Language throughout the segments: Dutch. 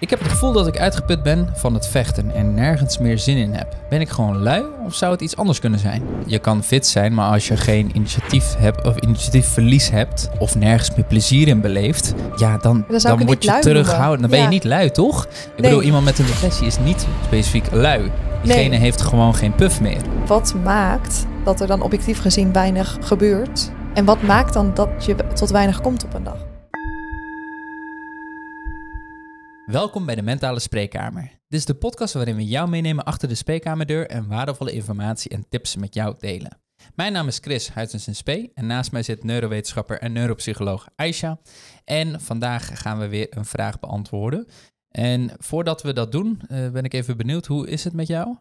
Ik heb het gevoel dat ik uitgeput ben van het vechten en nergens meer zin in heb. Ben ik gewoon lui of zou het iets anders kunnen zijn? Je kan fit zijn, maar als je geen initiatief hebt of initiatiefverlies hebt of nergens meer plezier in beleeft, ja, dan, dan, dan word je terughouden. Dan ben je niet lui, toch? Ik bedoel, iemand met een depressie is niet specifiek lui. Diegene heeft gewoon geen puff meer. Wat maakt dat er dan objectief gezien weinig gebeurt? En wat maakt dan dat je tot weinig komt op een dag? Welkom bij de Mentale Spreekkamer. Dit is de podcast waarin we jou meenemen achter de spreekkamerdeur en waardevolle informatie en tips met jou delen. Mijn naam is Chris Huizens Spee en naast mij zit neurowetenschapper en neuropsycholoog Aisha. En vandaag gaan we weer een vraag beantwoorden. En voordat we dat doen, eh, ben ik even benieuwd, hoe is het met jou?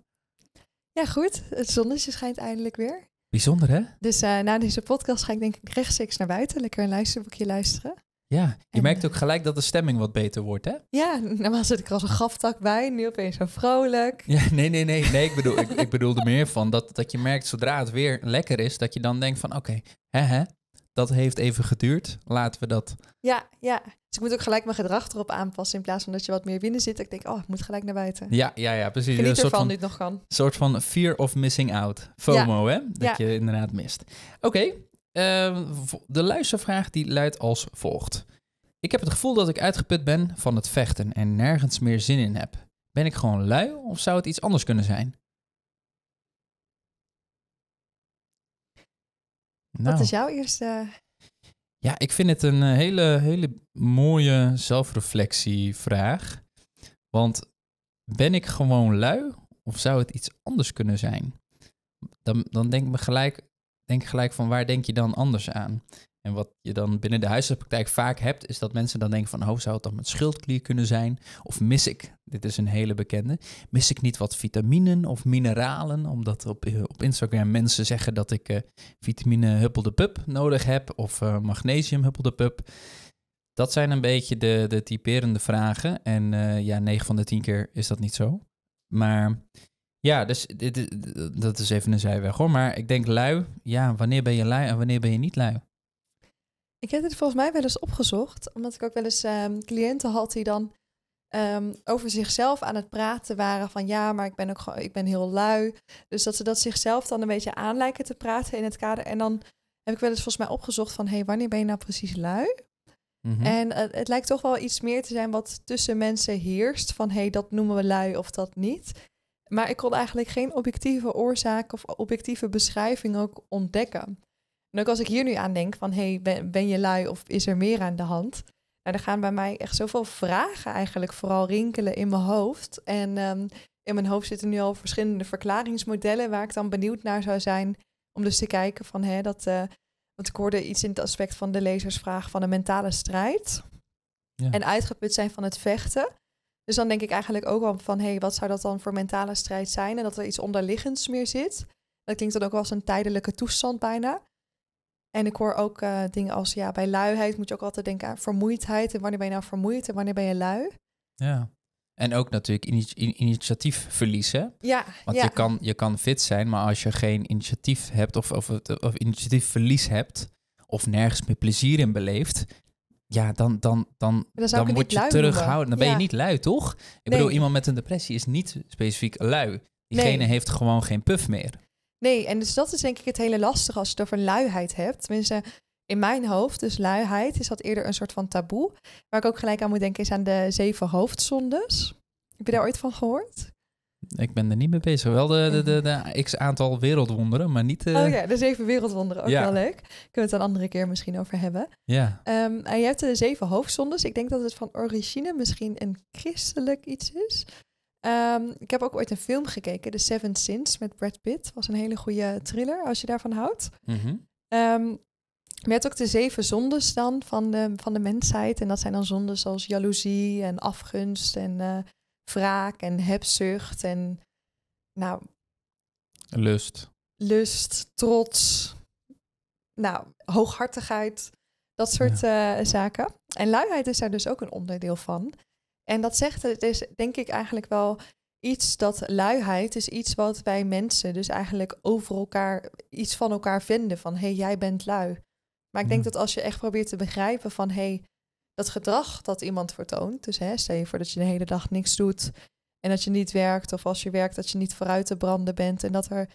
Ja, goed. Het zonnetje schijnt eindelijk weer. Bijzonder, hè? Dus eh, na deze podcast ga ik denk ik rechtstreeks naar buiten, lekker een luisterboekje luisteren. Ja, je merkt ook gelijk dat de stemming wat beter wordt, hè? Ja, normaal zit ik er als een gaftak bij, nu opeens zo vrolijk. Ja, nee, nee, nee, nee ik, bedoel, ik, bedoelde meer van dat, dat je merkt zodra het weer lekker is, dat je dan denkt van oké, hè, dat heeft even geduurd, laten we dat. Ja, ja. Dus ik moet ook gelijk mijn gedrag erop aanpassen in plaats van dat je wat meer binnen zit. Ik denk, oh, ik moet gelijk naar buiten. Ja, ja, ja, precies. Geniet een soort ervan, van, dit nog kan. Een soort van fear of missing out, FOMO, hè? Dat je inderdaad mist. Oké, Ehm, de luistervraag die luidt als volgt. Ik heb het gevoel dat ik uitgeput ben van het vechten en nergens meer zin in heb. Ben ik gewoon lui of zou het iets anders kunnen zijn? Nou. Wat is jouw eerste? Ja, ik vind het een eh, hele, hele mooie zelfreflectievraag. Want ben ik gewoon lui of zou het iets anders kunnen zijn? Dan, dan denk ik me gelijk denk gelijk van waar denk je dan anders aan? En wat je dan binnen de huisartspraktijk vaak hebt, is dat mensen dan denken van, oh, zou het dan met schildklier kunnen zijn? Of mis ik, dit is een hele bekende, mis ik niet wat vitaminen of mineralen? Omdat op, eh, op Instagram mensen zeggen dat ik eh, vitamine huppelde pup nodig heb of uh, magnesium huppel pup. Dat zijn een beetje de, de typerende vragen. En ja, 9 van de 10 keer is dat niet zo. Maar ja, dus dit, dat is even een zijweg hoor. Maar ik denk lui, ja, wanneer ben je lui en wanneer ben je niet lui? Ik heb dit volgens mij wel eens opgezocht, omdat ik ook wel eens ehm, cliënten had die dan ehm, over zichzelf aan het praten waren van ja, maar ik ben ook ik ben heel lui. Dus dat ze dat zichzelf dan een beetje aan lijken te praten in het kader. En dan heb ik wel eens volgens mij opgezocht van hé, hey, wanneer ben je nou precies lui? Mhm. En het lijkt toch wel iets meer te zijn wat tussen mensen heerst. Van hé, hey, dat noemen we lui of dat niet. Maar ik kon eigenlijk geen objectieve oorzaak of objectieve beschrijving ook ontdekken. En ook als ik hier nu aan denk van, hey, ben, je lui of is er meer aan de hand? Nou, er gaan bij mij echt zoveel vragen eigenlijk vooral rinkelen in mijn hoofd. En ehm, in mijn hoofd zitten nu al verschillende verklaringsmodellen waar ik dan benieuwd naar zou zijn. Om dus te kijken van, hè, dat... Eh, want ik hoorde iets in het aspect van de lezersvraag van een mentale strijd. Ja. En uitgeput zijn van het vechten. Dus dan denk ik eigenlijk ook al van, hé, hey, wat zou dat dan voor mentale strijd zijn? En dat er iets onderliggends meer zit. Dat klinkt dan ook wel als een tijdelijke toestand bijna. En ik hoor ook eh, dingen als, ja, bij luiheid moet je ook altijd denken aan vermoeidheid. En wanneer ben je nou vermoeid en wanneer ben je lui? Ja. En ook natuurlijk initiatief verliezen. Ja, Want ja. Je, kan, je kan fit zijn, maar als je geen initiatief hebt of, of, of verlies hebt, of nergens meer plezier in beleeft, ja, dan, dan, dan, dan word je terughouden. Dan ben je niet lui, toch? Ik bedoel, iemand met een depressie is niet specifiek lui. Diegene heeft gewoon geen puff meer. Nee, en dus dat is denk ik het hele lastige als je het over luiheid hebt. Tenminste, in mijn hoofd, dus luiheid, is dat eerder een soort van taboe. Waar ik ook gelijk aan moet denken is aan de zeven hoofdzondes. Heb je daar ooit van gehoord? Ik ben er niet mee bezig. Wel de, de, de, x aantal wereldwonderen, maar niet... Uh... Oh ja, de dus zeven wereldwonderen, ook ja. wel leuk. Kunnen we het een andere keer misschien over hebben. Ja. Ehm, en je hebt de zeven hoofdzondes. Ik denk dat het van origine misschien een christelijk iets is. Ehm, ik heb ook ooit een film gekeken, The Seven Sins, met Brad Pitt. was een hele goede thriller, als je daarvan houdt. Mm je hebt ook de zeven zondes dan van de, van de mensheid. En dat zijn dan zonden zoals jaloezie en afgunst en... Eh, wraak en hebzucht en nou. Lust. Lust, trots, nou, hooghartigheid, dat soort eh, zaken. En luiheid is daar dus ook een onderdeel van. En dat zegt, het is denk ik eigenlijk wel iets dat luiheid is iets wat wij mensen dus eigenlijk over elkaar iets van elkaar vinden van hé hey, jij bent lui. Maar ik denk dat als je echt probeert te begrijpen van hé hey, dat gedrag dat iemand vertoont. Dus hè, stel je voor dat je de hele dag niks doet en dat je niet werkt, of als je werkt dat je niet vooruit te branden bent en dat er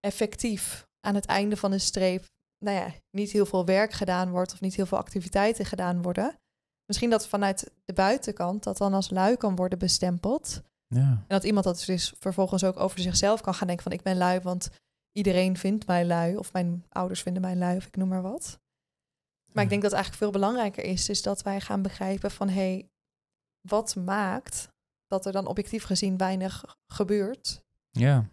effectief aan het einde van de streep, nou ja, niet heel veel werk gedaan wordt of niet heel veel activiteiten gedaan worden. Misschien dat vanuit de buitenkant dat dan als lui kan worden bestempeld. Ja. En dat iemand dat dus vervolgens ook over zichzelf kan gaan denken van ik ben lui, want iedereen vindt mij lui of mijn ouders vinden mij lui of ik noem maar wat. Maar ik denk dat eigenlijk veel belangrijker is, is dat wij gaan begrijpen van hé, hey, wat maakt dat er dan objectief gezien weinig gebeurt? Ja.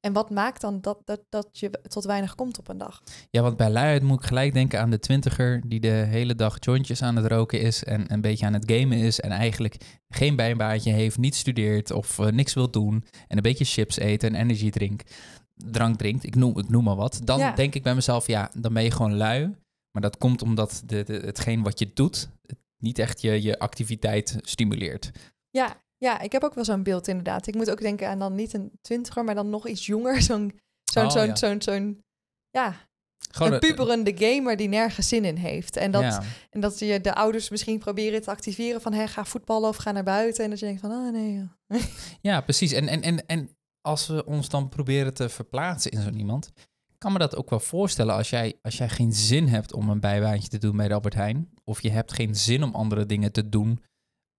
En wat maakt dan dat, dat, dat je tot weinig komt op een dag? Ja, want bij luiheid moet ik gelijk denken aan de twintiger die de hele dag jointjes aan het roken is en een beetje aan het gamen is en eigenlijk geen bijbaantje heeft, niet studeert of eh, niks wil doen en een beetje chips eten en energy drink, drank drinkt, ik noem, ik noem maar wat. Dan denk ik bij mezelf, ja, dan ben je gewoon lui. Maar dat komt omdat hetgeen wat je doet, niet echt je, je activiteit stimuleert. Ja, ja, ik heb ook wel zo'n beeld inderdaad. Ik moet ook denken aan dan niet een twintiger, maar dan nog iets jonger. Zo'n zo'n oh, zo'n ja. zo'n zo'n ja, Gewoon een puberende gamer die nergens zin in heeft. En dat, en dat je de ouders misschien proberen te activeren van hé, ga voetballen of ga naar buiten. En dat je denkt van oh nee. Ja, precies. En, en, en, en als we ons dan proberen te verplaatsen in zo'n iemand, kan me dat ook wel voorstellen als jij, als jij geen zin hebt om een bijbaantje te doen bij de Albert Heijn. Of je hebt geen zin om andere dingen te doen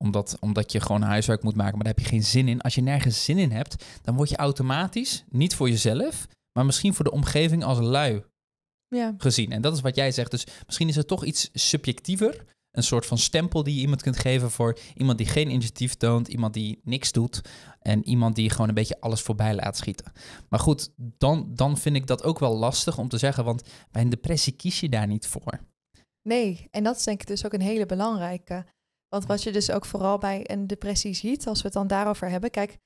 omdat, omdat je gewoon huiswerk moet maken, maar daar heb je geen zin in. Als je nergens zin in hebt, dan word je automatisch, niet voor jezelf, maar misschien voor de omgeving als lui ja. gezien. En dat is wat jij zegt. Dus misschien is het toch iets subjectiever een soort van stempel die je iemand kunt geven voor iemand die geen initiatief toont, iemand die niks doet en iemand die gewoon een beetje alles voorbij laat schieten. Maar goed, dan, dan vind ik dat ook wel lastig om te zeggen, want bij een depressie kies je daar niet voor. Nee, en dat is denk ik dus ook een hele belangrijke. Want wat je dus ook vooral bij een depressie ziet, als we het dan daarover hebben, kijk,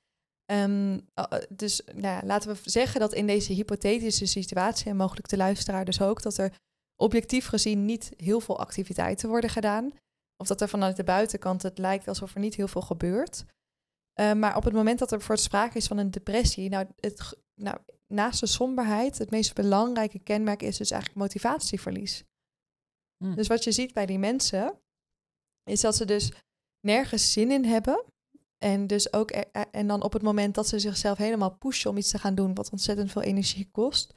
ehm, eh, dus nou ja, laten we zeggen dat in deze hypothetische situatie, en mogelijk de luisteraar dus ook, dat er objectief gezien niet heel veel activiteiten worden gedaan. Of dat er vanuit de buitenkant het lijkt alsof er niet heel veel gebeurt. Eh, maar op het moment dat er voor het sprake is van een depressie, nou, het, nou, naast de somberheid, het meest belangrijke kenmerk is dus eigenlijk motivatieverlies. Hm. Dus wat je ziet bij die mensen, is dat ze dus nergens zin in hebben. En, dus ook en dan op het moment dat ze zichzelf helemaal pushen om iets te gaan doen wat ontzettend veel energie kost,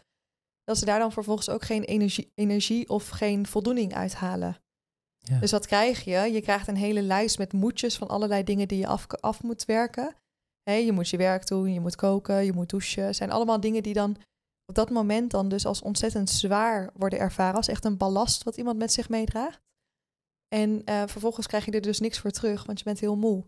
dat ze daar dan vervolgens ook geen energie, energie of geen voldoening uithalen. Ja. Dus wat krijg je? Je krijgt een hele lijst met moetjes van allerlei dingen die je af, af moet werken. je moet je werk doen, je moet koken, je moet douchen. Het zijn allemaal dingen die dan op dat moment dan dus als ontzettend zwaar worden ervaren. Als echt een ballast wat iemand met zich meedraagt. En eh, vervolgens krijg je er dus niks voor terug, want je bent heel moe.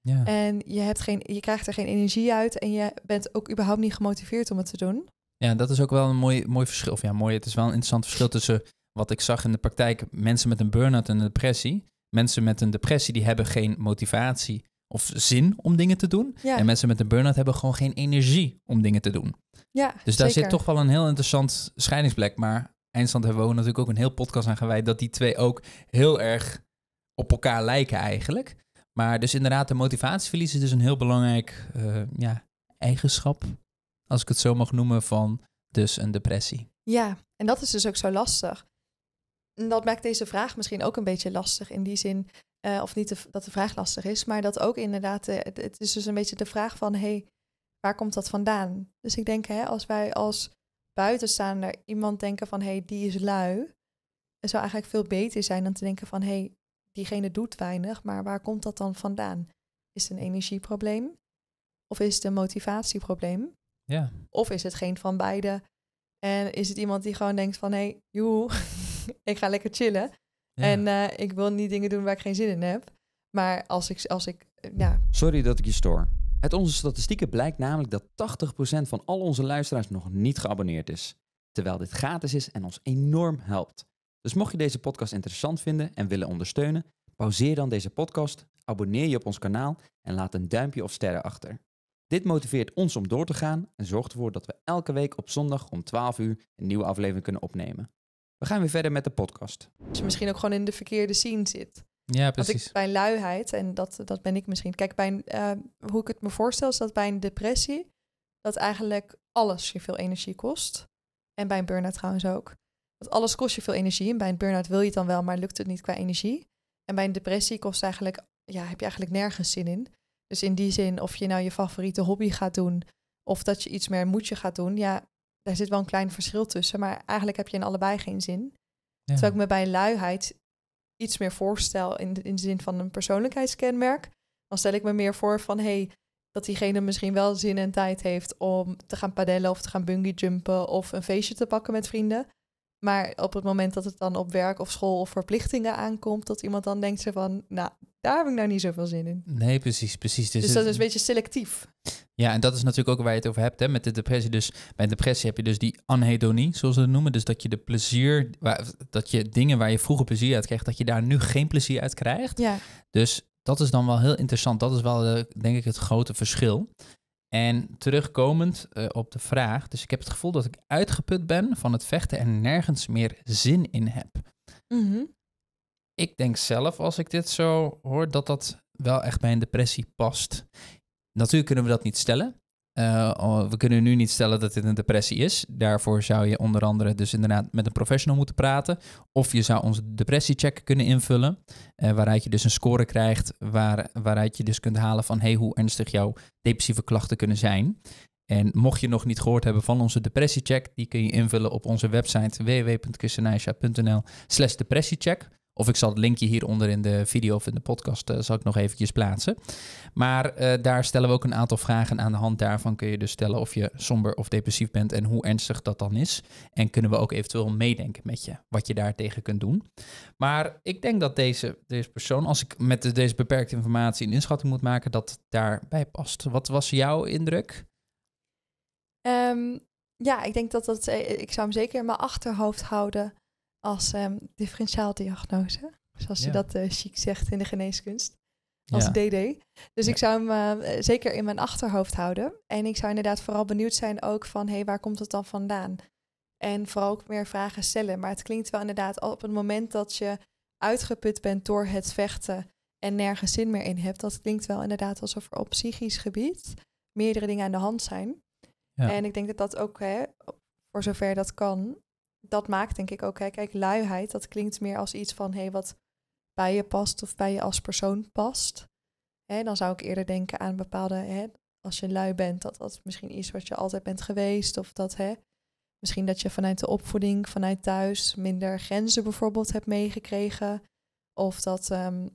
Ja. En je, hebt geen, je krijgt er geen energie uit en je bent ook überhaupt niet gemotiveerd om het te doen. Ja, dat is ook wel een mooi, mooi verschil. Of ja, mooi, het is wel een interessant verschil tussen wat ik zag in de praktijk. Mensen met een burn-out en een depressie. Mensen met een depressie die hebben geen motivatie of zin om dingen te doen. En mensen met een burn-out hebben gewoon geen energie om dingen te doen. Ja, dus daar zit toch wel een heel interessant scheidingsplek. Maar eindstand hebben we natuurlijk ook een heel podcast aan gewijd... dat die twee ook heel erg op elkaar lijken eigenlijk. Maar dus inderdaad, de motivatieverlies is dus een heel belangrijk eh, ja, eigenschap als ik het zo mag noemen, van dus een depressie. Ja, en dat is dus ook zo lastig. En dat maakt deze vraag misschien ook een beetje lastig in die zin, eh, of niet dat de vraag lastig is, maar dat ook inderdaad, eh, het, is dus een beetje de vraag van, hé, hey, waar komt dat vandaan? Dus ik denk, hè, als wij als buitenstaander iemand denken van, hé, hey, die is lui, het zou eigenlijk veel beter zijn dan te denken van, hé, hey, diegene doet weinig, maar waar komt dat dan vandaan? Is het een energieprobleem? Of is het een motivatieprobleem? Ja. Of is het geen van beide? En is het iemand die gewoon denkt van, hé, hey, joe, ik ga lekker chillen. En eh, ik wil niet dingen doen waar ik geen zin in heb. Maar als ik, als ik, eh, ja. Sorry dat ik je stoor. Uit onze statistieken blijkt namelijk dat 80% van al onze luisteraars nog niet geabonneerd is. Terwijl dit gratis is en ons enorm helpt. Dus mocht je deze podcast interessant vinden en willen ondersteunen, pauzeer dan deze podcast, abonneer je op ons kanaal en laat een duimpje of sterren achter. Dit motiveert ons om door te gaan en zorgt ervoor dat we elke week op zondag om 12 uur een nieuwe aflevering kunnen opnemen. We gaan weer verder met de podcast. Als je misschien ook gewoon in de verkeerde scene zit. Ja, precies. Bij ik, bij luiheid, en dat, dat ben ik misschien. Kijk, bij eh, hoe ik het me voorstel is dat bij een depressie... dat eigenlijk alles je veel energie kost. En bij een burn-out trouwens ook. Want alles kost je veel energie. En bij een burn-out wil je het dan wel, maar lukt het niet qua energie. En bij een depressie kost eigenlijk, ja, heb je eigenlijk nergens zin in. Dus in die zin, of je nou je favoriete hobby gaat doen of dat je iets meer moetje gaat doen, ja, daar zit wel een klein verschil tussen. Maar eigenlijk heb je in allebei geen zin. Terwijl ik me bij luiheid iets meer voorstel in de, in de zin van een persoonlijkheidskenmerk. Dan stel ik me meer voor van hey, dat diegene misschien wel zin en tijd heeft om te gaan padellen of te gaan bungee jumpen of een feestje te pakken met vrienden. Maar op het moment dat het dan op werk of school of verplichtingen aankomt, dat iemand dan denkt ze van, nou, daar heb ik nou niet zoveel zin in. Nee, precies, precies. Dus, dus dat is een beetje selectief. Ja, en dat is natuurlijk ook waar je het over hebt hè, met de depressie. Dus bij depressie heb je dus die anhedonie, zoals ze het noemen. Dus dat je de plezier, dat je dingen waar je vroeger plezier uit kreeg, dat je daar nu geen plezier uit krijgt. Ja. Dus dat is dan wel heel interessant. Dat is wel, eh, denk ik, het grote verschil. En terugkomend eh, op de vraag, dus ik heb het gevoel dat ik uitgeput ben van het vechten en nergens meer zin in heb. Mhm. Ik denk zelf, als ik dit zo hoor, dat dat wel echt bij een depressie past. Natuurlijk kunnen we dat niet stellen, eh, oh, we kunnen nu niet stellen dat dit een depressie is. Daarvoor zou je onder andere dus inderdaad met een professional moeten praten. Of je zou onze depressiecheck kunnen invullen. Eh, waaruit je dus een score krijgt. Waar, waaruit je dus kunt halen van hey, hoe ernstig jouw depressieve klachten kunnen zijn. En mocht je nog niet gehoord hebben van onze depressiecheck, die kun je invullen op onze website www.kussenijsja.nl slash depressiecheck. Of ik zal het linkje hieronder in de video of in de podcast eh, zal ik nog eventjes plaatsen. Maar eh, daar stellen we ook een aantal vragen. Aan de hand daarvan kun je dus stellen of je somber of depressief bent en hoe ernstig dat dan is. En kunnen we ook eventueel meedenken met je, wat je daartegen kunt doen. Maar ik denk dat deze, deze persoon, als ik met deze beperkte informatie een inschatting moet maken, dat het daarbij past. Wat was jouw indruk? Ehm, ja, ik denk dat dat. Eh, ik zou hem zeker in mijn achterhoofd houden als um, differentiaaldiagnose. Zoals je dat uh, chic zegt in de geneeskunst. Als DD. Dus ik zou hem eh, zeker in mijn achterhoofd houden. En ik zou inderdaad vooral benieuwd zijn ook van... hé, hey, waar komt het dan vandaan? En vooral ook meer vragen stellen. Maar het klinkt wel inderdaad op het moment dat je uitgeput bent door het vechten... en nergens zin meer in hebt. Dat klinkt wel inderdaad alsof er op psychisch gebied... meerdere dingen aan de hand zijn. En ik denk dat dat ook, hè, voor zover dat kan dat maakt denk ik ook, kijk, luiheid, dat klinkt meer als iets van, wat bij je past of bij je als persoon past. Hè, dan zou ik eerder denken aan bepaalde, hè, als je lui bent, dat dat misschien iets wat je altijd bent geweest. Of dat, hè, misschien dat je vanuit de opvoeding, vanuit thuis, minder grenzen bijvoorbeeld hebt meegekregen. Of dat, ehm,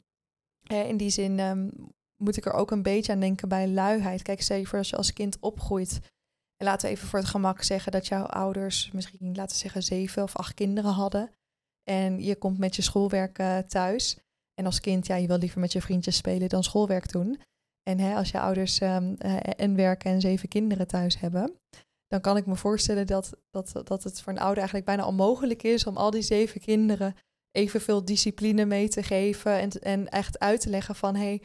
hè, in die zin ehm, moet ik er ook een beetje aan denken bij luiheid. Kijk, zeker als je als kind opgroeit en laten we even voor het gemak zeggen dat jouw ouders misschien, laten we zeggen, zeven of acht kinderen hadden. En je komt met je schoolwerk eh, thuis. En als kind, ja, je wil liever met je vriendjes spelen dan schoolwerk doen. En hè, als je ouders um, uh, en werken en zeven kinderen thuis hebben, dan kan ik me voorstellen dat, dat, dat het voor een ouder eigenlijk bijna onmogelijk is om al die zeven kinderen evenveel discipline mee te geven en, en echt uit te leggen van hé, hey,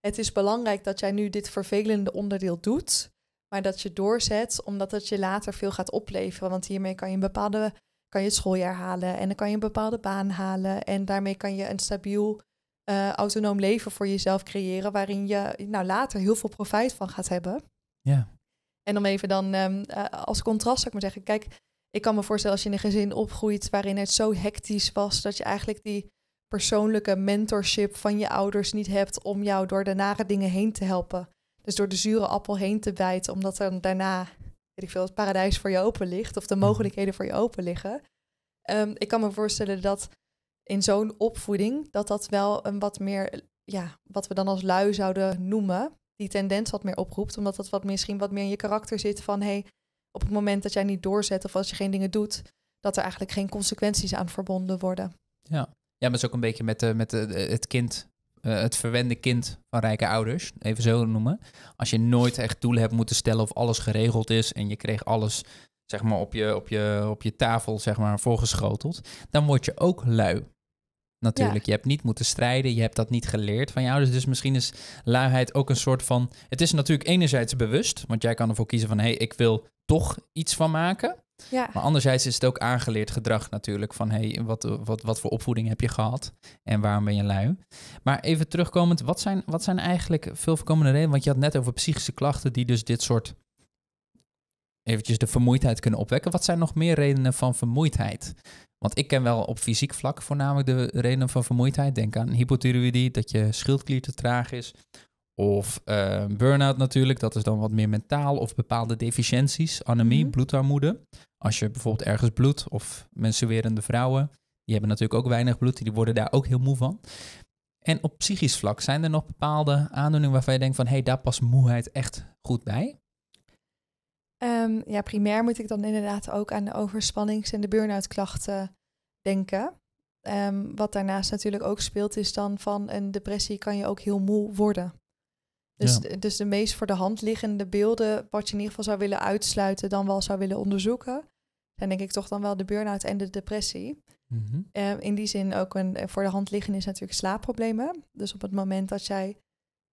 het is belangrijk dat jij nu dit vervelende onderdeel doet maar dat je doorzet omdat dat je later veel gaat opleveren. Want hiermee kan je een bepaalde kan je het schooljaar halen en dan kan je een bepaalde baan halen. En daarmee kan je een stabiel, eh, autonoom leven voor jezelf creëren, waarin je nou, later heel veel profijt van gaat hebben. Ja. En om even dan ehm, eh, als contrast zou ik maar zeggen, kijk, ik kan me voorstellen als je in een gezin opgroeit waarin het zo hectisch was dat je eigenlijk die persoonlijke mentorship van je ouders niet hebt om jou door de nare dingen heen te helpen. Dus door de zure appel heen te bijten, omdat er daarna, weet ik veel, het paradijs voor je open ligt of de mhm. mogelijkheden voor je open liggen. Ehm, ik kan me voorstellen dat in zo'n opvoeding, dat dat wel een wat meer, ja, wat we dan als lui zouden noemen, die tendens wat meer oproept, omdat dat wat misschien wat meer in je karakter zit van hey, op het moment dat jij niet doorzet of als je geen dingen doet, dat er eigenlijk geen consequenties aan verbonden worden. Ja, ja maar het is ook een beetje met, de, met het kind eh, het verwende kind van rijke ouders, even zo noemen. Als je nooit echt doelen hebt moeten stellen of alles geregeld is en je kreeg alles zeg maar, op, je, op, je, op je tafel zeg maar, voorgeschoteld, dan word je ook lui. Natuurlijk, je hebt niet moeten strijden, je hebt dat niet geleerd van je ouders. Dus misschien is luiheid ook een soort van. Het is natuurlijk enerzijds bewust, want jij kan ervoor kiezen van hé, hey, ik wil toch iets van maken. Ja. Maar anderzijds is het ook aangeleerd gedrag natuurlijk. Van hey, wat, wat, wat voor opvoeding heb je gehad en waarom ben je lui? Maar even terugkomend, wat zijn, wat zijn eigenlijk veel voorkomende redenen? Want je had net over psychische klachten die dus dit soort eventjes de vermoeidheid kunnen opwekken. Wat zijn nog meer redenen van vermoeidheid? Want ik ken wel op fysiek vlak voornamelijk de redenen van vermoeidheid. Denk aan hypothyroïdie, dat je schildklier te traag is. Of uh, burn-out natuurlijk, dat is dan wat meer mentaal. Of bepaalde deficienties, anemie, mhm. bloedarmoede. Als je bijvoorbeeld ergens bloed of menstruerende vrouwen, die hebben natuurlijk ook weinig bloed, die worden daar ook heel moe van. En op psychisch vlak, zijn er nog bepaalde aandoeningen waarvan je denkt van, hé, hey, daar past moeheid echt goed bij? Ehm, ja, primair moet ik dan inderdaad ook aan de overspannings- en de burn-out klachten denken. Ehm, wat daarnaast natuurlijk ook speelt, is dan van een depressie kan je ook heel moe worden. Dus, dus de meest voor de hand liggende beelden, wat je in ieder geval zou willen uitsluiten, dan wel zou willen onderzoeken, zijn denk ik toch dan wel de burn-out en de depressie. Mhm. Eh, in die zin ook een eh, voor de hand liggende is natuurlijk slaapproblemen. Dus op het moment dat jij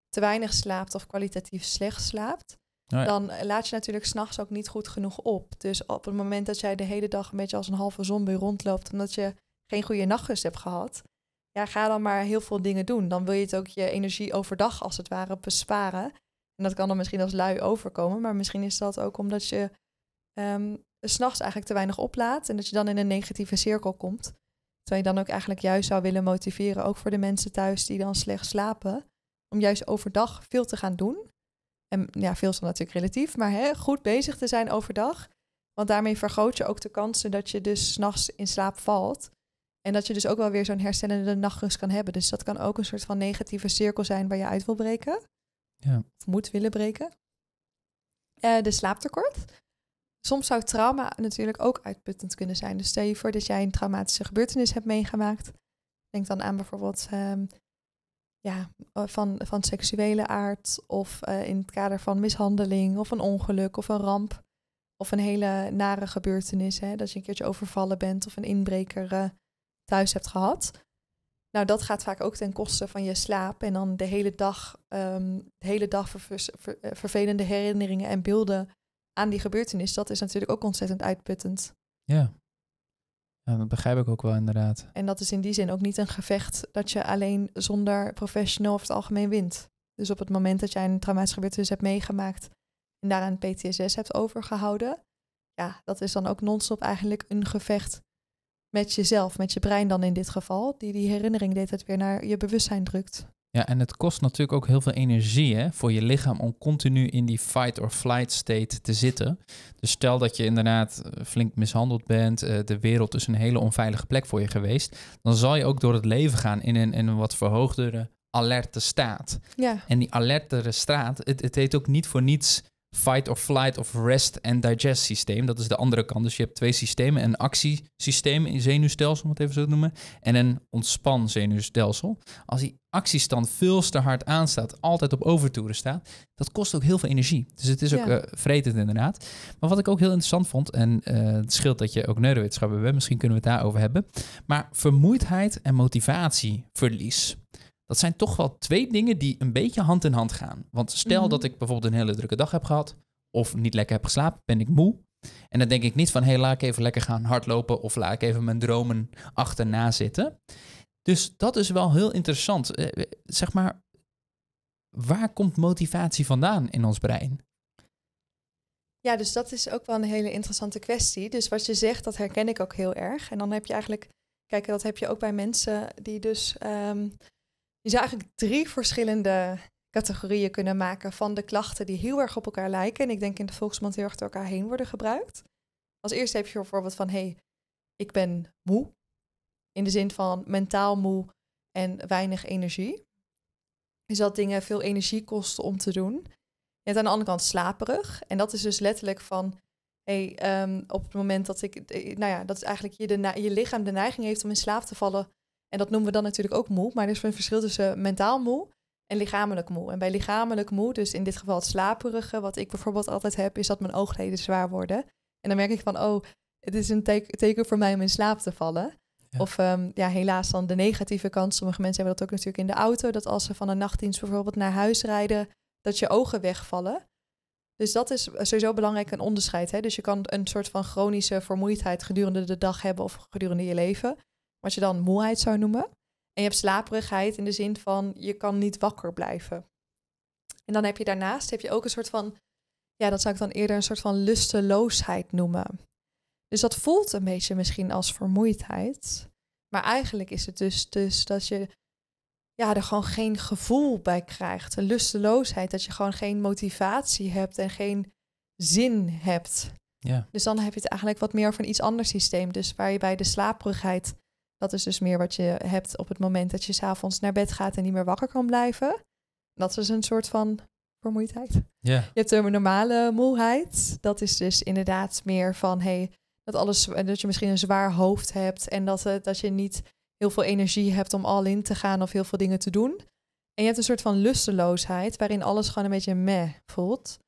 te weinig slaapt of kwalitatief slecht slaapt, nou dan laat je natuurlijk s'nachts ook niet goed genoeg op. Dus op het moment dat jij de hele dag een beetje als een halve zombie rondloopt, omdat je geen goede nachtrust hebt gehad, ja, ga dan maar heel veel dingen doen. Dan wil je het ook je energie overdag als het ware besparen. En dat kan dan misschien als lui overkomen, maar misschien is dat ook omdat je um, ehm, s'nachts eigenlijk te weinig oplaat en dat je dan in een negatieve cirkel komt. Terwijl je dan ook eigenlijk juist zou willen motiveren, ook voor de mensen thuis die dan slecht slapen, om juist overdag veel te gaan doen. En ja, veel is dan natuurlijk relatief, maar hè, goed bezig te zijn overdag. Want daarmee vergroot je ook de kansen dat je dus s'nachts in slaap valt. En dat je dus ook wel weer zo'n herstellende nachtrust kan hebben. Dus dat kan ook een soort van negatieve cirkel zijn waar je uit wil breken. Ja. Of moet willen breken. Eh, de slaaptekort. Soms zou trauma natuurlijk ook uitputtend kunnen zijn. Dus stel je voor dat jij een traumatische gebeurtenis hebt meegemaakt. Denk dan aan bijvoorbeeld ehm, ja, eh, van, van seksuele aard of eh, in het kader van mishandeling of een ongeluk of een ramp of een hele nare gebeurtenis. Hè? Dat je een keertje overvallen bent of een inbreker thuis hebt gehad. Nou, dat gaat vaak ook ten koste van je slaap. En dan de hele dag, ehm, de hele dag eh, vervelende herinneringen en beelden aan die gebeurtenis. Dat is natuurlijk ook ontzettend uitputtend. Ja. ja, dat begrijp ik ook wel inderdaad. En dat is in die zin ook niet een gevecht dat je alleen zonder professional of het algemeen wint. Dus op het moment dat jij een traumatische gebeurtenis hebt meegemaakt en daaraan PTSS hebt overgehouden, ja, dat is dan ook non-stop eigenlijk een gevecht met jezelf, met je brein dan in dit geval, die die herinnering deed het weer naar je bewustzijn drukt. Ja, en het kost natuurlijk ook heel veel energie hè, voor je lichaam om continu in die fight or flight state te zitten. Dus stel dat je inderdaad eh, flink mishandeld bent, eh, de wereld is een hele onveilige plek voor je geweest, dan zal je ook door het leven gaan in een, in een wat verhoogdere alerte staat. Ja. En die alertere staat, het, het heet ook niet voor niets fight or flight of rest and digest systeem. Dat is de andere kant. Dus je hebt twee systemen. Een actiesysteem in zenuwstelsel, om het even zo te noemen. En een ontspan zenuwstelsel. Als die actiestand veel te hard aanstaat, altijd op overtoeren staat, dat kost ook heel veel energie. Dus het is ook ja. Eh, vretend inderdaad. Maar wat ik ook heel interessant vond, en eh, het scheelt dat je ook neurowetenschappen bent, misschien kunnen we het daarover hebben. Maar vermoeidheid en motivatieverlies. Dat zijn toch wel twee dingen die een beetje hand in hand gaan. Want stel mhm. dat ik bijvoorbeeld een hele drukke dag heb gehad, of niet lekker heb geslapen, ben ik moe. En dan denk ik niet van, hé, laat ik even lekker gaan hardlopen of laat ik even mijn dromen achterna zitten. Dus dat is wel heel interessant. Eh, eh, zeg maar, waar komt motivatie vandaan in ons brein? Ja, dus dat is ook wel een hele interessante kwestie. Dus wat je zegt, dat herken ik ook heel erg. En dan heb je eigenlijk, kijk, dat heb je ook bij mensen die dus ehm, je zou eigenlijk drie verschillende categorieën kunnen maken van de klachten die heel erg op elkaar lijken. En ik denk in de volksmond heel erg door elkaar heen worden gebruikt. Als eerste heb je bijvoorbeeld van, hé, hey, ik ben moe. In de zin van mentaal moe en weinig energie. Dus dat dingen veel energie kosten om te doen. En aan de andere kant slaperig. En dat is dus letterlijk van, hey, ehm, op het moment dat ik, eh, nou ja, dat is eigenlijk je, je lichaam de neiging heeft om in slaap te vallen en dat noemen we dan natuurlijk ook moe. Maar er is een verschil tussen mentaal moe en lichamelijk moe. En bij lichamelijk moe, dus in dit geval het slaperige, wat ik bijvoorbeeld altijd heb, is dat mijn oogleden zwaar worden. En dan merk ik van, oh, het is een teken, voor mij om in slaap te vallen. Of ehm, ja, helaas dan de negatieve kant. Sommige mensen hebben dat ook natuurlijk in de auto. Dat als ze van een nachtdienst bijvoorbeeld naar huis rijden, dat je ogen wegvallen. Dus dat is sowieso belangrijk een onderscheid. Hè? Dus je kan een soort van chronische vermoeidheid gedurende de dag hebben of gedurende je leven wat je dan moeheid zou noemen. En je hebt slaperigheid in de zin van je kan niet wakker blijven. En dan heb je daarnaast heb je ook een soort van, ja, dat zou ik dan eerder een soort van lusteloosheid noemen. Dus dat voelt een beetje misschien als vermoeidheid. Maar eigenlijk is het dus, dus dat je ja, er gewoon geen gevoel bij krijgt. Een lusteloosheid, dat je gewoon geen motivatie hebt en geen zin hebt. Ja. Dus dan heb je het eigenlijk wat meer van iets anders systeem. Dus waar je bij de slaperigheid dat is dus meer wat je hebt op het moment dat je s'avonds naar bed gaat en niet meer wakker kan blijven. Dat is een soort van vermoeidheid. Je hebt een normale moeheid. Dat is dus inderdaad meer van hey, dat, alles, dat je misschien een zwaar hoofd hebt en dat, eh, dat je niet heel veel energie hebt om al in te gaan of heel veel dingen te doen. En je hebt een soort van lusteloosheid waarin alles gewoon een beetje meh voelt.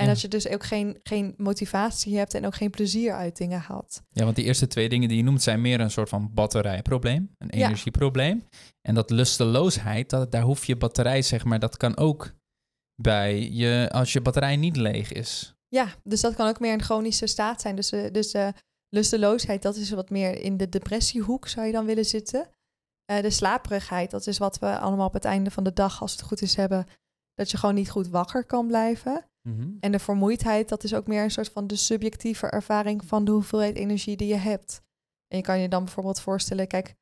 En ja. dat je dus ook geen, geen motivatie hebt en ook geen plezier uit dingen haalt. Ja, want die eerste twee dingen die je noemt zijn meer een soort van batterijprobleem, een energieprobleem. En dat lusteloosheid, dat, daar hoef je batterij, zeg maar, dat kan ook bij je als je batterij niet leeg is. Ja, dus dat kan ook meer een chronische staat zijn. Dus, eh, dus eh, lusteloosheid, dat is wat meer in de depressiehoek zou je dan willen zitten. Eh, de slaperigheid, dat is wat we allemaal op het einde van de dag, als het goed is, hebben. Dat je gewoon niet goed wakker kan blijven. Mhm. En de vermoeidheid, dat is ook meer een soort van de subjectieve ervaring van de hoeveelheid energie die je hebt. En je kan je dan bijvoorbeeld voorstellen, kijk,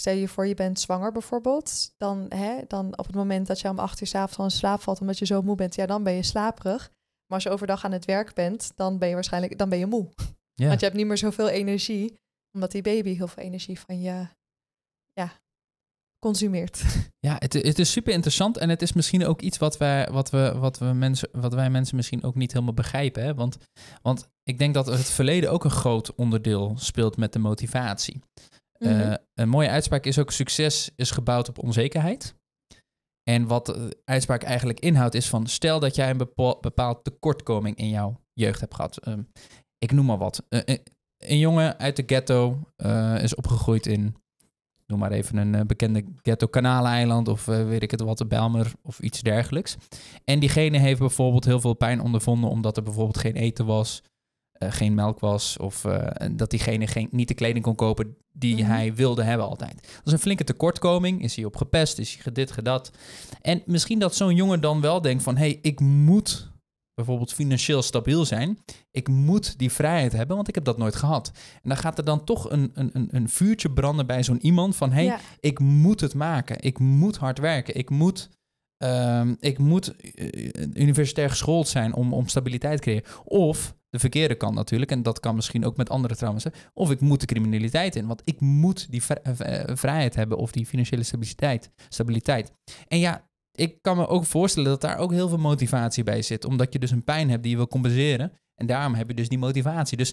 stel je voor je bent zwanger bijvoorbeeld, dan, hè, dan op het moment dat je om acht uur s'avonds al in slaap valt omdat je zo moe bent, ja, dan ben je slaperig. Maar als je overdag aan het werk bent, dan ben je waarschijnlijk dan ben je moe. Want je hebt niet meer zoveel energie, omdat die baby heel veel energie van je ja, consumeert. Ja, het, het, is super interessant en het is misschien ook iets wat wij, wat we, wat we mensen, wat wij mensen misschien ook niet helemaal begrijpen. Hè? Want, want ik denk dat het verleden ook een groot onderdeel speelt met de motivatie. Eh, mhm. een mooie uitspraak is ook succes is gebouwd op onzekerheid. En wat de uitspraak eigenlijk inhoudt is van stel dat jij een bepaald tekortkoming in jouw jeugd hebt gehad. Ehm, ik noem maar wat. Eh, eh, een jongen uit de ghetto is opgegroeid in noem maar even een eh, bekende ghetto Kanaleiland of eh, weet ik het wat, de Belmer of iets dergelijks. En diegene heeft bijvoorbeeld heel veel pijn ondervonden omdat er bijvoorbeeld geen eten was, eh, geen melk was of dat diegene geen, niet de kleding kon kopen die mhm. hij wilde hebben altijd. Dat is een flinke tekortkoming. Is hij op gepest? Is hij gedit, gedat? En misschien dat zo'n jongen dan wel denkt van hé, hey, ik moet bijvoorbeeld financieel stabiel zijn. Ik moet die vrijheid hebben, want ik heb dat nooit gehad. En dan gaat er dan toch een, een, een vuurtje branden bij zo'n iemand van... hé, hey, ik moet het maken. Ik moet hard werken. Ik moet, ehm, ik moet uh, universitair geschoold zijn om, om stabiliteit te creëren. Of de verkeerde kan natuurlijk, en dat kan misschien ook met andere trouwens. Hè? Of ik moet de criminaliteit in, want ik moet die eh, eh, vrijheid hebben of die financiële stabiliteit. stabiliteit. En ja, ik kan me ook voorstellen dat daar ook heel veel motivatie bij zit. Omdat je dus een pijn hebt die je wil compenseren. En daarom heb je dus die motivatie. Dus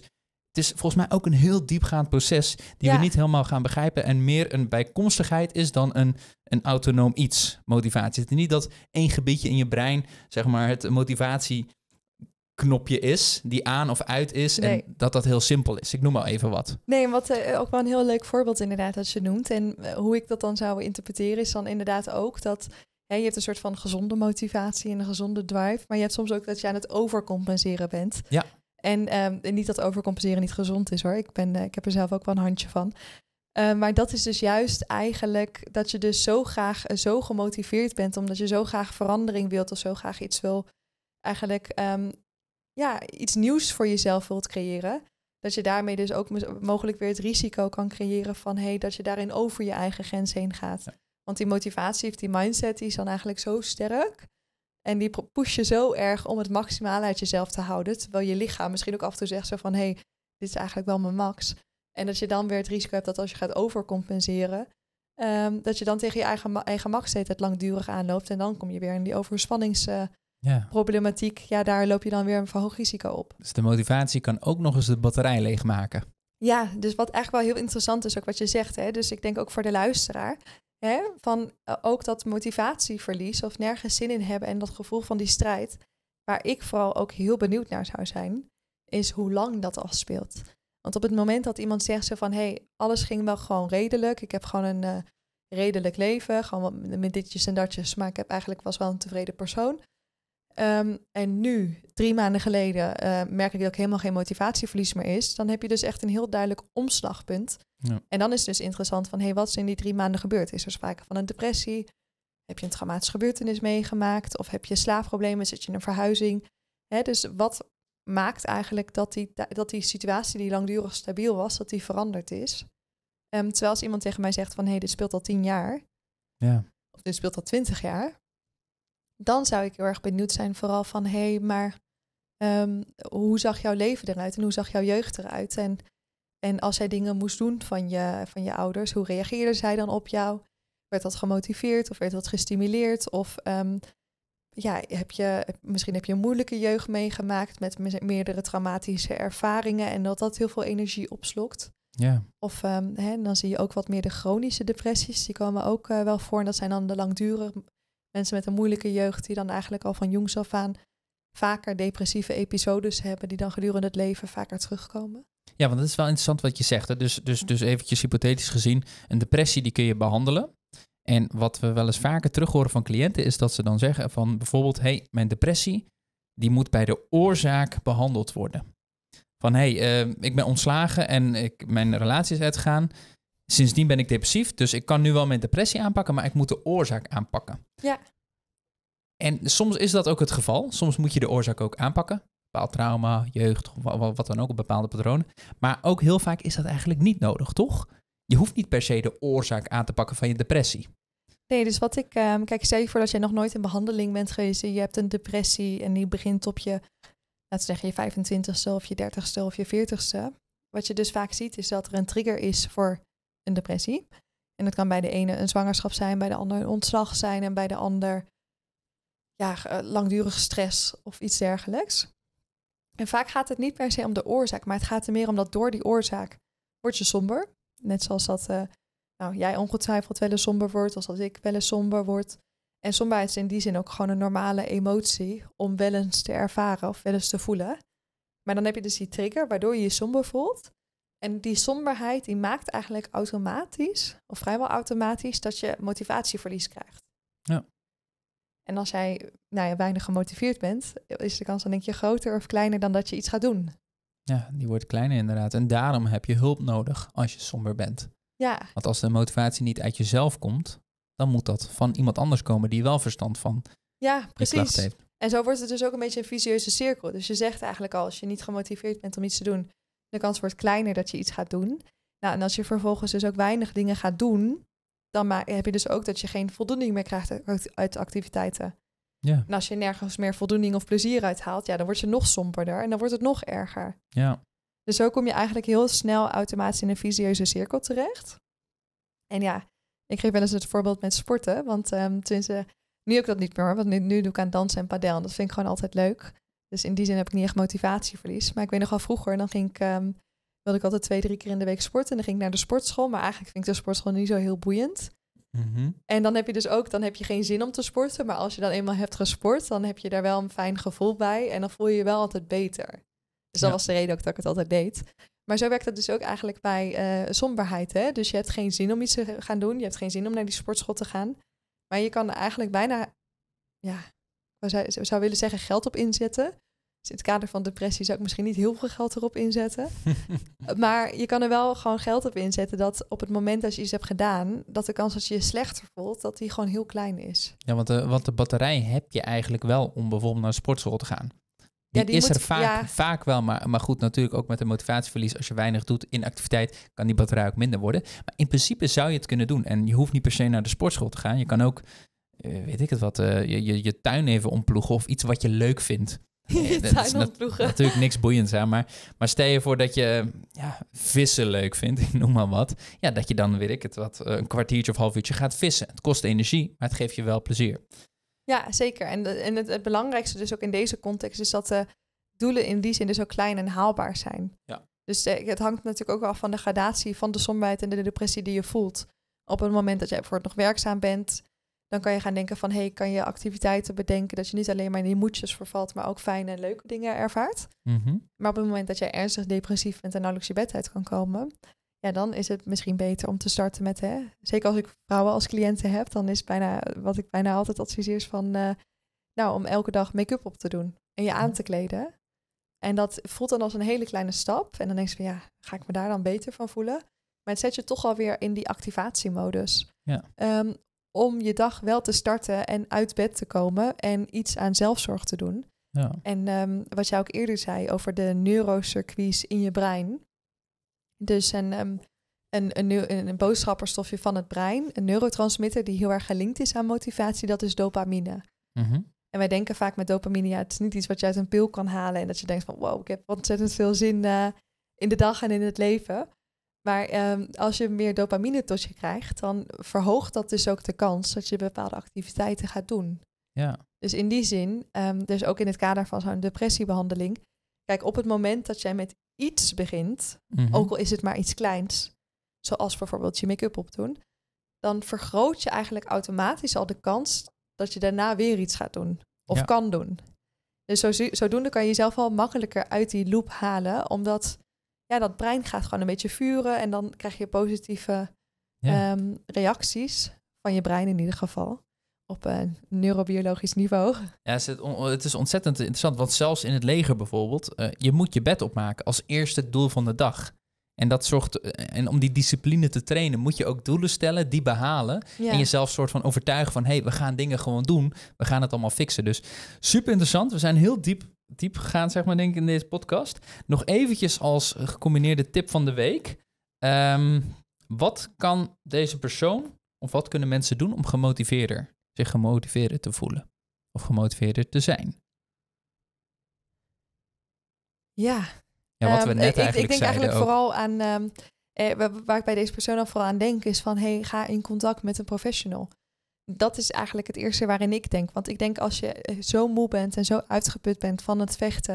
het is volgens mij ook een heel diepgaand proces die we niet helemaal gaan begrijpen. En meer een bijkomstigheid is dan een, een autonoom iets, motivatie. Het is niet dat één gebiedje in je brein, zeg maar, het motivatieknopje is, die aan of uit is en dat dat heel simpel is. Ik noem al even wat. Nee, wat eh, ook wel een heel leuk voorbeeld inderdaad dat je noemt. En eh, hoe ik dat dan zou interpreteren is dan inderdaad ook dat je hebt een soort van gezonde motivatie en een gezonde drive. Maar je hebt soms ook dat je aan het overcompenseren bent. Ja. En, ehm, niet dat overcompenseren niet gezond is hoor. Ik, ben, eh, ik heb er zelf ook wel een handje van. Ehm, maar dat is dus juist eigenlijk dat je dus zo graag eh, zo gemotiveerd bent, omdat je zo graag verandering wilt of zo graag iets wil, eigenlijk ehm, ja, iets nieuws voor jezelf wilt creëren. Dat je daarmee dus ook mogelijk weer het risico kan creëren van hey, dat je daarin over je eigen grens heen gaat. Want die motivatie of die mindset die is dan eigenlijk zo sterk. En die push je zo erg om het maximale uit jezelf te houden. Terwijl je lichaam misschien ook af en toe zegt zo van... hé, hey, dit is eigenlijk wel mijn max. En dat je dan weer het risico hebt dat als je gaat overcompenseren... Ehm, dat je dan tegen je eigen, eigen max het langdurig aanloopt. En dan kom je weer in die overspanningsproblematiek. Ja, daar loop je dan weer een hoog risico op. Dus de motivatie kan ook nog eens de batterij leegmaken. Ja, dus wat eigenlijk wel heel interessant is, ook wat je zegt. Hè? Dus ik denk ook voor de luisteraar. Van eh, ook dat motivatieverlies of nergens zin in hebben en dat gevoel van die strijd. Waar ik vooral ook heel benieuwd naar zou zijn, is hoe lang dat afspeelt. Want op het moment dat iemand zegt van, hé, hey, alles ging wel gewoon redelijk. Ik heb gewoon een eh, redelijk leven, gewoon met ditjes en datjes. Maar ik heb eigenlijk was wel een tevreden persoon. Ehm, en nu, drie maanden geleden, eh, merk ik dat ik helemaal geen motivatieverlies meer is. Dan heb je dus echt een heel duidelijk omslagpunt. Ja. En dan is het dus interessant van, hé, hey, wat is in die drie maanden gebeurd? Is er sprake van een depressie? Heb je een traumatische gebeurtenis meegemaakt? Of heb je slaafproblemen? Zit je in een verhuizing? Hè, dus wat maakt eigenlijk dat die, dat die situatie die langdurig stabiel was, dat die veranderd is? Ehm, terwijl als iemand tegen mij zegt van, hé, hey, dit speelt al tien jaar. Ja. Of dit speelt al twintig jaar dan zou ik heel erg benieuwd zijn, vooral van hé, hey, maar ehm, hoe zag jouw leven eruit en hoe zag jouw jeugd eruit? En, en als zij dingen moest doen van je, van je ouders, hoe reageerden zij dan op jou? Werd dat gemotiveerd of werd dat gestimuleerd? Of ehm, ja, heb je, misschien heb je een moeilijke jeugd meegemaakt met meerdere traumatische ervaringen en dat dat heel veel energie opslokt. Ja. Of um, hè, dan zie je ook wat meer de chronische depressies, die komen ook eh, wel voor. En dat zijn dan de langdurige. Mensen met een moeilijke jeugd die dan eigenlijk al van jongs af aan vaker depressieve episodes hebben, die dan gedurende het leven vaker terugkomen. Ja, want dat is wel interessant wat je zegt. Hè? Dus, dus, dus eventjes hypothetisch gezien, een depressie die kun je behandelen. En wat we wel eens vaker terug horen van cliënten is dat ze dan zeggen van bijvoorbeeld, hey, mijn depressie, die moet bij de oorzaak behandeld worden. Van hé, hey, eh, ik ben ontslagen en ik, mijn relatie is Sindsdien ben ik depressief, dus ik kan nu wel mijn depressie aanpakken, maar ik moet de oorzaak aanpakken. Ja. En soms is dat ook het geval. Soms moet je de oorzaak ook aanpakken. Bepaald trauma, jeugd, wat dan ook, op bepaalde patronen. Maar ook heel vaak is dat eigenlijk niet nodig, toch? Je hoeft niet per se de oorzaak aan te pakken van je depressie. Nee, dus wat ik. Ehm, kijk, stel je voor dat jij nog nooit in behandeling bent geweest. Je hebt een depressie en die begint op je, laten zeggen, je 25ste of je 30ste of je 40ste. Wat je dus vaak ziet is dat er een trigger is voor een depressie. En dat kan bij de ene een zwangerschap zijn, bij de ander een ontslag zijn en bij de ander ja, eh, langdurige stress of iets dergelijks. En vaak gaat het niet per se om de oorzaak, maar het gaat er meer om dat door die oorzaak word je somber. Net zoals dat eh, nou, jij ongetwijfeld wel eens somber wordt, als ik wel eens somber word. En somberheid is in die zin ook gewoon een normale emotie om wel eens te ervaren of wel eens te voelen. Maar dan heb je dus die trigger waardoor je je somber voelt. En die somberheid die maakt eigenlijk automatisch, of vrijwel automatisch, dat je motivatieverlies krijgt. Ja. En als jij nou ja, weinig gemotiveerd bent, is de kans dan denk je groter of kleiner dan dat je iets gaat doen. Ja, die wordt kleiner inderdaad. En daarom heb je hulp nodig als je somber bent. Ja. Want als de motivatie niet uit jezelf komt, dan moet dat van iemand anders komen die wel verstand van ja, precies. Heeft. En zo wordt het dus ook een beetje een vicieuze cirkel. Dus je zegt eigenlijk al, als je niet gemotiveerd bent om iets te doen, de kans wordt kleiner dat je iets gaat doen. Nou, en als je vervolgens dus ook weinig dingen gaat doen, dan heb je dus ook dat je geen voldoening meer krijgt uit, de activiteiten. Ja. En als je nergens meer voldoening of plezier uit haalt, ja, dan word je nog somberder en dan wordt het nog erger. Ja. Dus zo kom je eigenlijk heel snel automatisch in een visieuze cirkel terecht. En ja, ik geef wel eens het voorbeeld met sporten, want um, tenminste, nu ook dat niet meer, want nu, nu doe ik aan dansen en padel en dat vind ik gewoon altijd leuk. Dus in die zin heb ik niet echt motivatieverlies. Maar ik weet nog wel vroeger, dan ging ik, um, wilde ik altijd twee, drie keer in de week sporten. En dan ging ik naar de sportschool. Maar eigenlijk vind ik de sportschool niet zo heel boeiend. Mhm. En dan heb je dus ook, dan heb je geen zin om te sporten. Maar als je dan eenmaal hebt gesport, dan heb je daar wel een fijn gevoel bij. En dan voel je je wel altijd beter. Dus dat was de reden ook dat ik het altijd deed. Maar zo werkt dat dus ook eigenlijk bij uh, somberheid. Hè? Dus je hebt geen zin om iets te gaan doen. Je hebt geen zin om naar die sportschool te gaan. Maar je kan eigenlijk bijna ja, zou willen zeggen, geld op inzetten. Dus in het kader van depressie zou ik misschien niet heel veel geld erop inzetten. maar je kan er wel gewoon geld op inzetten dat op het moment dat je iets hebt gedaan, dat de kans dat je je slechter voelt, dat die gewoon heel klein is. Ja, want de, de batterij heb je eigenlijk wel om bijvoorbeeld naar de sportschool te gaan. Die, is er vaak, ja. vaak wel, maar, maar goed, natuurlijk ook met een motivatieverlies. Als je weinig doet in activiteit, kan die batterij ook minder worden. Maar in principe zou je het kunnen doen. En je hoeft niet per se naar de sportschool te gaan. Je kan ook eh, weet ik het wat, eh, je, je, je tuin even omploegen of iets wat je leuk vindt. Nee, eh, dat is natuurlijk niks boeiends aan, maar, maar stel je voor dat je ja, vissen leuk vindt, ik noem maar wat. Ja, dat je dan, weet ik het wat, een kwartiertje of half uurtje gaat vissen. Het kost energie, maar het geeft je wel plezier. Ja, zeker. En, en het, belangrijkste dus ook in deze context is dat de doelen in die zin dus ook klein en haalbaar zijn. Ja. Dus het hangt natuurlijk ook af van de gradatie van de somberheid en de depressie die je voelt. Op het moment dat jij bijvoorbeeld nog werkzaam bent, dan kan je gaan denken van, hey, kan je activiteiten bedenken dat je niet alleen maar in die moedjes vervalt, maar ook fijne en leuke dingen ervaart. Mhm. Maar op het moment dat jij ernstig depressief bent en nauwelijks je bed uit kan komen, ja, dan is het misschien beter om te starten met, hè, zeker als ik vrouwen als cliënten heb, dan is bijna, wat ik bijna altijd adviseer is van, eh, nou, om elke dag make-up op te doen en je aan te kleden. En dat voelt dan als een hele kleine stap. En dan denk je van, ja, ga ik me daar dan beter van voelen? Maar het zet je toch alweer in die activatiemodus. Ja. Ehm, om je dag wel te starten en uit bed te komen en iets aan zelfzorg te doen. Ja. En ehm, wat jij ook eerder zei over de neurocircuits in je brein. Dus een, ehm, een, een, een, boodschapperstofje van het brein, een neurotransmitter die heel erg gelinkt is aan motivatie, dat is dopamine. Mhm. En wij denken vaak met dopamine, ja, het is niet iets wat je uit een pil kan halen en dat je denkt van wow, ik heb ontzettend veel zin eh, in de dag en in het leven. Maar ehm, als je meer dopamine tot je krijgt, dan verhoogt dat dus ook de kans dat je bepaalde activiteiten gaat doen. Ja. Dus in die zin, ehm, dus ook in het kader van zo'n depressiebehandeling, kijk, op het moment dat jij met iets begint, mhm. ook al is het maar iets kleins, zoals bijvoorbeeld je make-up opdoen, dan vergroot je eigenlijk automatisch al de kans dat je daarna weer iets gaat doen of kan doen. Dus zodoende kan je jezelf al makkelijker uit die loop halen, omdat ja, dat brein gaat gewoon een beetje vuren en dan krijg je positieve ehm, reacties van je brein in ieder geval op een neurobiologisch niveau. Ja, het is ontzettend interessant, want zelfs in het leger bijvoorbeeld, uh, je moet je bed opmaken als eerste doel van de dag. En dat zorgt, eh, en om die discipline te trainen, moet je ook doelen stellen, die behalen. En jezelf soort van overtuigen van hé, hey, we gaan dingen gewoon doen. We gaan het allemaal fixen. Dus super interessant. We zijn heel diep diep gegaan, zeg maar, denk ik, in deze podcast. Nog eventjes als gecombineerde tip van de week. Ehm, wat kan deze persoon of wat kunnen mensen doen om gemotiveerder, zich gemotiveerder te voelen of gemotiveerder te zijn? Ja. Ja, wat we ehm, net eigenlijk Ik, ik denk eigenlijk vooral aan, ehm, eh, waar ik bij deze persoon al vooral aan denk, is van hey, ga in contact met een professional dat is eigenlijk het eerste waarin ik denk. Want ik denk als je eh, zo moe bent en zo uitgeput bent van het vechten.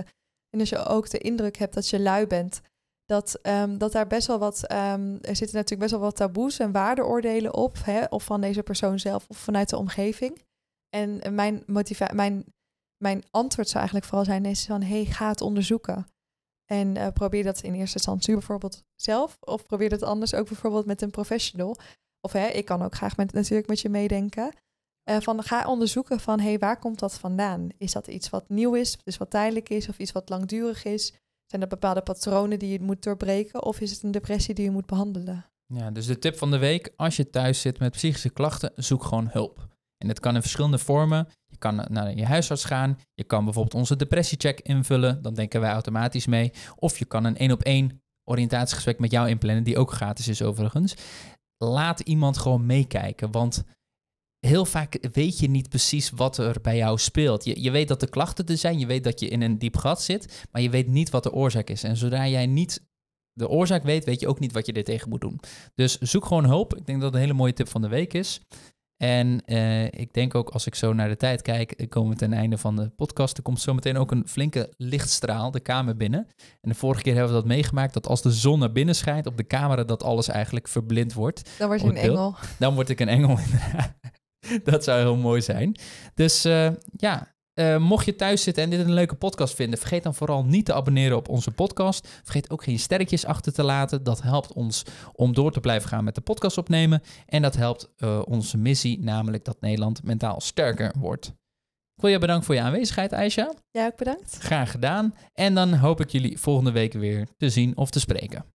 En als dus je ook de indruk hebt dat je lui bent. Dat, ehm, dat daar best wel wat. Ehm, er zitten natuurlijk best wel wat taboes en waardeoordelen op. Hè, of van deze persoon zelf of vanuit de omgeving. En mijn, mijn, mijn antwoord zou eigenlijk vooral zijn: is van hey, ga het onderzoeken. En eh, probeer dat in eerste instantie bijvoorbeeld zelf. Of probeer dat anders ook bijvoorbeeld met een professional of hè, ik kan ook graag met, natuurlijk met je meedenken. Eh, van ga onderzoeken van hey, waar komt dat vandaan? Is dat iets wat nieuw is, dus wat tijdelijk is, of iets wat langdurig is? Zijn dat bepaalde patronen die je moet doorbreken, of is het een depressie die je moet behandelen? Ja, dus de tip van de week: als je thuis zit met psychische klachten, zoek gewoon hulp. En dat kan in verschillende vormen. Je kan naar je huisarts gaan. Je kan bijvoorbeeld onze depressiecheck invullen. Dan denken wij automatisch mee. Of je kan een één op één oriëntatiegesprek met jou inplannen, die ook gratis is overigens laat iemand gewoon meekijken. Want heel vaak weet je niet precies wat er bij jou speelt. Je, je weet dat er klachten er zijn, je weet dat je in een diep gat zit, maar je weet niet wat de oorzaak is. En zodra jij niet de oorzaak weet, weet je ook niet wat je er tegen moet doen. Dus zoek gewoon hulp. Ik denk dat het een hele mooie tip van de week is. En eh, ik denk ook als ik zo naar de tijd kijk, eh, komen we ten einde van de podcast. Er komt zometeen ook een flinke lichtstraal de kamer binnen. En de vorige keer hebben we dat meegemaakt dat als de zon naar binnen schijnt op de camera, dat alles eigenlijk verblind wordt. Dan word je een engel. Dan word ik een engel. dat zou heel mooi zijn. Dus eh, ja, eh, mocht je thuis zitten en dit een leuke podcast vinden, vergeet dan vooral niet te abonneren op onze podcast. Vergeet ook geen sterretjes achter te laten. Dat helpt ons om door te blijven gaan met de podcast opnemen. En dat helpt eh, onze missie, namelijk dat Nederland mentaal sterker wordt. Ik wil je bedanken voor je aanwezigheid, Aisha. Ja, ook bedankt. Graag gedaan. En dan hoop ik jullie volgende week weer te zien of te spreken.